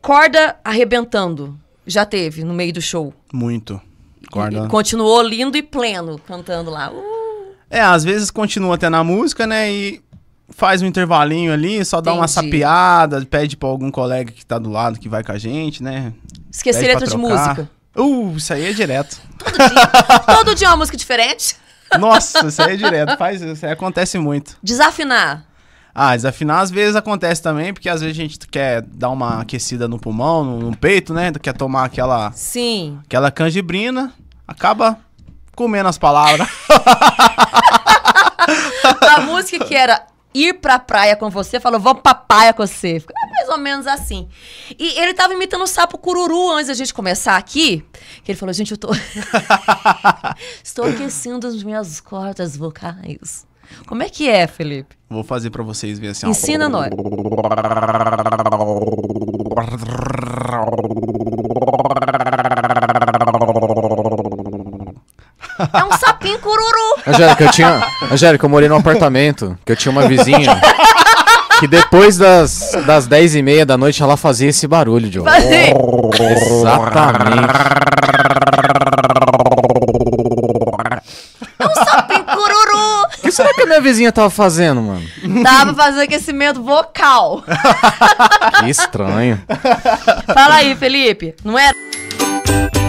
Corda arrebentando. Já teve no meio do show. Muito. Corda. E continuou lindo e pleno cantando lá. Uh. É, às vezes continua até na música, né? E faz um intervalinho ali, só dá Entendi. uma sapiada, pede pra algum colega que tá do lado que vai com a gente, né? Esquecer letra de música. Uh, isso aí é direto. Todo dia, todo dia uma música diferente. Nossa, isso aí é direto. Faz, isso aí acontece muito. Desafinar. Ah, desafinar às vezes acontece também, porque às vezes a gente quer dar uma aquecida no pulmão, no, no peito, né? Quer tomar aquela. Sim. Aquela canjibrina, acaba comendo as palavras. a música que era ir pra praia com você, falou, vou pra praia com você. Fica mais ou menos assim. E ele tava imitando o sapo cururu antes da gente começar aqui, que ele falou, gente, eu tô... Estou aquecendo as minhas cordas vocais. Como é que é, Felipe? Vou fazer para vocês verem assim. Ensina ó. nós. É um sapinho cururu. Angélica, eu tinha. Angélica, eu morei num apartamento que eu tinha uma vizinha. Que depois das, das 10 e meia da noite ela fazia esse barulho, John. Exatamente. É um sapinho cururu que será que a minha vizinha tava fazendo, mano? Tava fazendo aquecimento vocal. que estranho. Fala aí, Felipe. Não era.